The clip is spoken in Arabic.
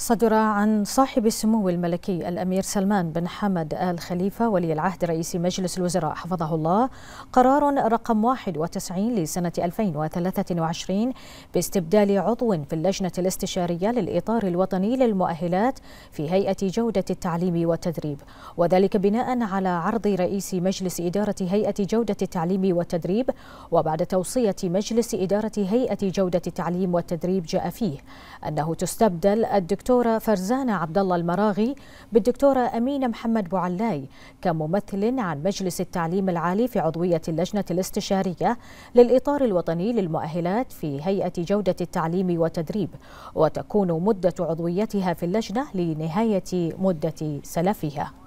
صدر عن صاحب السمو الملكي الامير سلمان بن حمد ال خليفه ولي العهد رئيس مجلس الوزراء حفظه الله قرار رقم 91 لسنه 2023 باستبدال عضو في اللجنه الاستشاريه للاطار الوطني للمؤهلات في هيئه جوده التعليم والتدريب وذلك بناء على عرض رئيس مجلس اداره هيئه جوده التعليم والتدريب وبعد توصيه مجلس اداره هيئه جوده التعليم والتدريب جاء فيه انه تستبدل الدكتور الدكتورة فرزانة عبد الله المراغي بالدكتورة أمينة محمد بوعلاي كممثل عن مجلس التعليم العالي في عضوية اللجنة الاستشارية للإطار الوطني للمؤهلات في هيئة جودة التعليم والتدريب وتكون مدة عضويتها في اللجنة لنهاية مدة سلفها